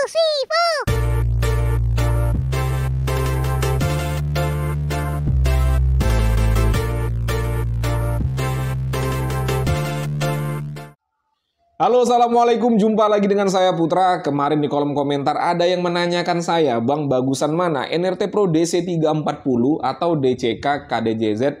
Halo, assalamualaikum. Jumpa lagi dengan saya Putra. Kemarin di kolom komentar ada yang menanyakan saya, Bang, bagusan mana NRT Pro DC340 atau DCK KDJZ 1602?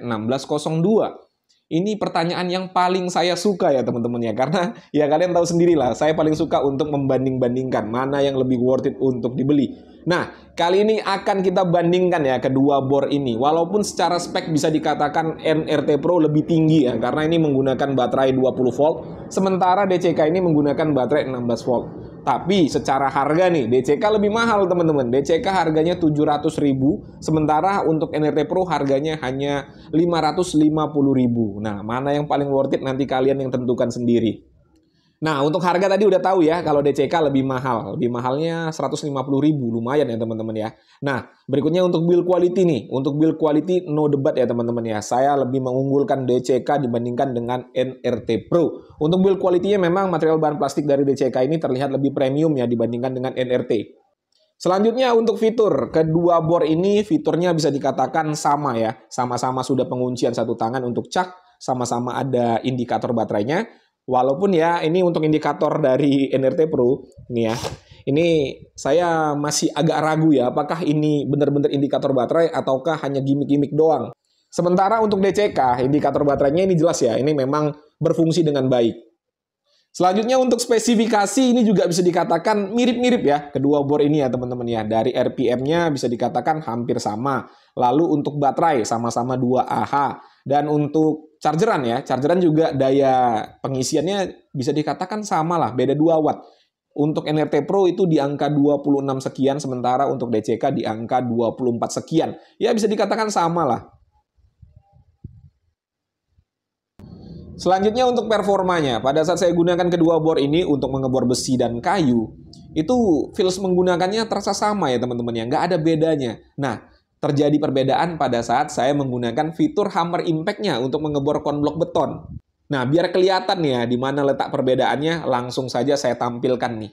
Ini pertanyaan yang paling saya suka ya teman-teman ya karena ya kalian tahu sendirilah saya paling suka untuk membanding-bandingkan mana yang lebih worth it untuk dibeli. Nah, kali ini akan kita bandingkan ya kedua bor ini. Walaupun secara spek bisa dikatakan NRT Pro lebih tinggi ya karena ini menggunakan baterai 20 volt, sementara DCK ini menggunakan baterai 16 volt. Tapi secara harga nih DCK lebih mahal teman-teman. DCK harganya 700 ribu sementara untuk NRT Pro harganya hanya 550 ribu Nah, mana yang paling worth it nanti kalian yang tentukan sendiri. Nah, untuk harga tadi udah tahu ya kalau DCK lebih mahal. Lebih mahalnya 150.000, lumayan ya teman-teman ya. Nah, berikutnya untuk build quality nih. Untuk build quality no debat ya teman-teman ya. Saya lebih mengunggulkan DCK dibandingkan dengan NRT Pro. Untuk build quality-nya memang material bahan plastik dari DCK ini terlihat lebih premium ya dibandingkan dengan NRT. Selanjutnya untuk fitur, kedua bor ini fiturnya bisa dikatakan sama ya. Sama-sama sudah penguncian satu tangan untuk cak, sama-sama ada indikator baterainya, Walaupun ya ini untuk indikator dari NRT Pro nih ya. Ini saya masih agak ragu ya apakah ini benar-benar indikator baterai ataukah hanya gimmick-gimmick doang. Sementara untuk DCK indikator baterainya ini jelas ya, ini memang berfungsi dengan baik. Selanjutnya untuk spesifikasi ini juga bisa dikatakan mirip-mirip ya kedua bor ini ya teman-teman ya. Dari RPM-nya bisa dikatakan hampir sama. Lalu untuk baterai sama-sama 2 AH dan untuk chargeran ya, chargeran juga daya pengisiannya bisa dikatakan sama lah, beda 2 watt. Untuk NRT Pro itu di angka 26 sekian, sementara untuk DCK di angka 24 sekian. Ya bisa dikatakan sama lah, Selanjutnya untuk performanya, pada saat saya gunakan kedua bor ini untuk mengebor besi dan kayu, itu Fils menggunakannya terasa sama ya teman-teman ya, nggak ada bedanya. Nah, terjadi perbedaan pada saat saya menggunakan fitur hammer impact-nya untuk mengebor konblok beton. Nah, biar kelihatan ya di mana letak perbedaannya, langsung saja saya tampilkan nih.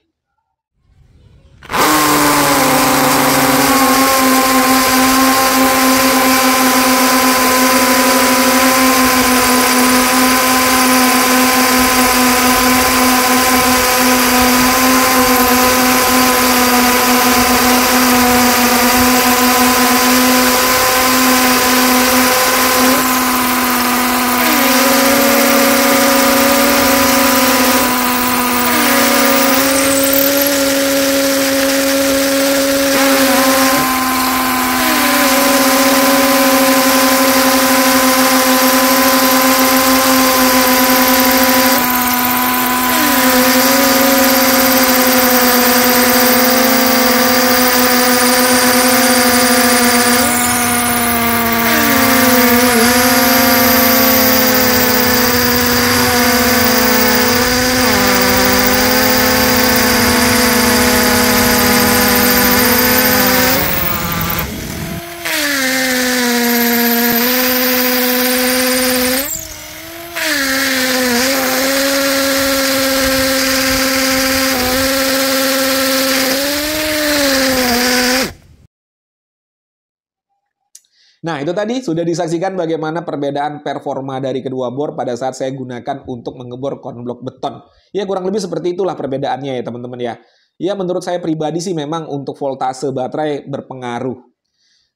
Nah, itu tadi sudah disaksikan bagaimana perbedaan performa dari kedua bor pada saat saya gunakan untuk mengebor konblok beton. Ya, kurang lebih seperti itulah perbedaannya ya, teman-teman ya. Ya, menurut saya pribadi sih memang untuk voltase baterai berpengaruh.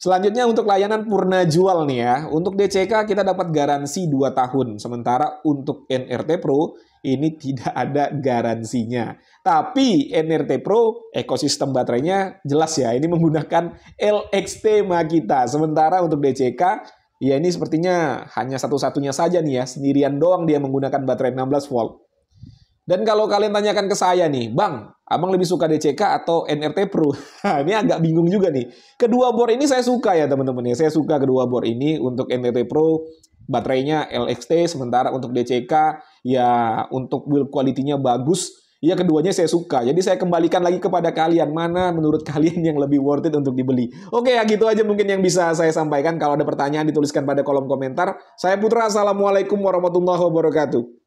Selanjutnya untuk layanan purna jual nih ya. Untuk DCK kita dapat garansi 2 tahun. Sementara untuk NRT Pro ini tidak ada garansinya. Tapi NRT Pro ekosistem baterainya jelas ya. Ini menggunakan LXT Makita. Sementara untuk DCK ya ini sepertinya hanya satu-satunya saja nih ya. Sendirian doang dia menggunakan baterai 16 volt. Dan kalau kalian tanyakan ke saya nih, Bang, abang lebih suka DCK atau NRT Pro? Nah, ini agak bingung juga nih. Kedua bor ini saya suka ya teman-teman ya. Saya suka kedua bor ini untuk NRT Pro baterainya LXT, sementara untuk DCK ya untuk build quality-nya bagus. Ya keduanya saya suka. Jadi saya kembalikan lagi kepada kalian mana menurut kalian yang lebih worth it untuk dibeli. Oke ya gitu aja mungkin yang bisa saya sampaikan. Kalau ada pertanyaan dituliskan pada kolom komentar. Saya Putra, Assalamualaikum warahmatullahi wabarakatuh.